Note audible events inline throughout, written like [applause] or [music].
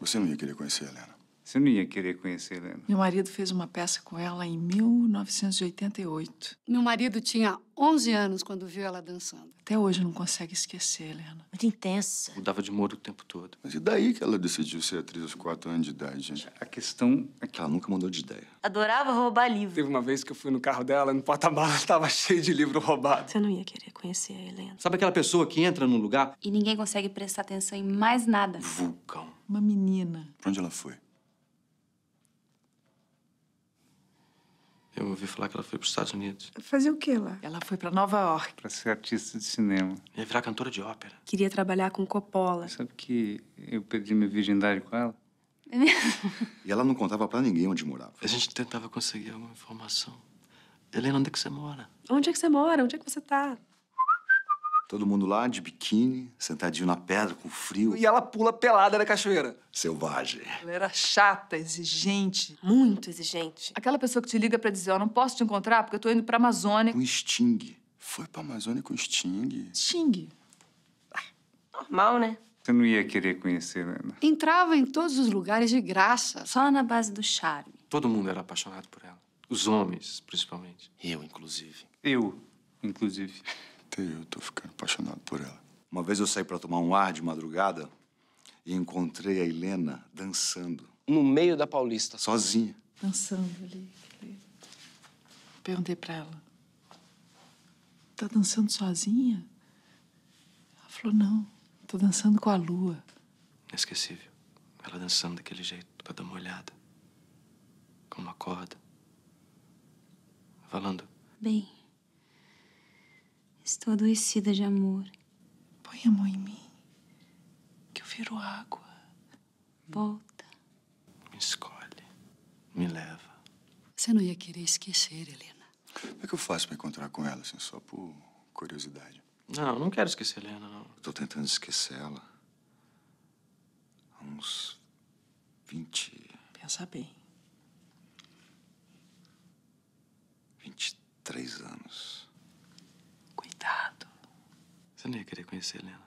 Você não ia querer conhecer a Helena. Você não ia querer conhecer Helena. Meu marido fez uma peça com ela em 1988. Meu marido tinha 11 anos quando viu ela dançando. Até hoje não consegue esquecer, Helena. Muito intensa. Mudava de humor o tempo todo. Mas e daí que ela decidiu ser atriz aos 4 anos de idade? A questão é que ela nunca mudou de ideia. Adorava roubar livro. Teve uma vez que eu fui no carro dela, no porta-malas [laughs] tava cheio de livro roubado. Você não ia querer conhecer a Helena. Sabe aquela pessoa que entra num lugar... E ninguém consegue prestar atenção em mais nada? Vulcão. Uma menina. Pra onde ela foi? Eu ouvi falar que ela foi para os Estados Unidos. Fazer o quê lá? Ela foi para Nova York. Para ser artista de cinema. Ia virar cantora de ópera. Queria trabalhar com Coppola. Sabe que eu perdi minha virgindade com ela? É [laughs] mesmo? E ela não contava para ninguém onde morava. A gente tentava conseguir alguma informação. Helena, onde é que você mora? Onde é que você mora? Onde é que você tá? Todo mundo lá de biquíni, sentadinho na pedra, com frio. E ela pula pelada na cachoeira. Selvagem. Ela era chata, exigente. Muito exigente. Aquela pessoa que te liga pra dizer, ó, não posso te encontrar porque eu tô indo pra Amazônia. Com Sting. Foi pra Amazônia com Sting? Sting. Ah, normal, né? Você não ia querer conhecer, né, né? Entrava em todos os lugares de graça. Só na base do charme. Todo mundo era apaixonado por ela. Os homens, principalmente. Eu, inclusive. Eu, inclusive eu tô ficando apaixonado por ela. Uma vez eu saí para tomar um ar de madrugada e encontrei a Helena dançando. No meio da Paulista. Sozinha. Dançando ali. Perguntei para ela: Tá dançando sozinha? Ela falou: Não, tô dançando com a lua. Inesquecível. Ela dançando daquele jeito, uma olhada. Com uma corda. Falando: Bem, Estou adoecida de amor. Põe a mão em mim, que eu viro água. Volta. Me escolhe, me leva. Você não ia querer esquecer, Helena. Como é que eu faço pra encontrar com ela, assim, só por curiosidade? Não, não quero esquecer Helena, não. tô tentando esquecer ela. Há uns 20... Pensa bem. 23 anos. não ia querer conhecer Helena.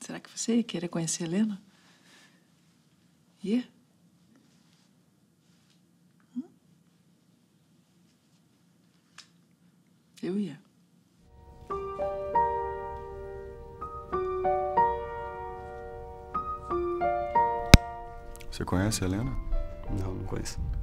Será que você ia querer conhecer Helena? Ia? Hum? Eu ia. Você conhece a Helena? Não, não conheço.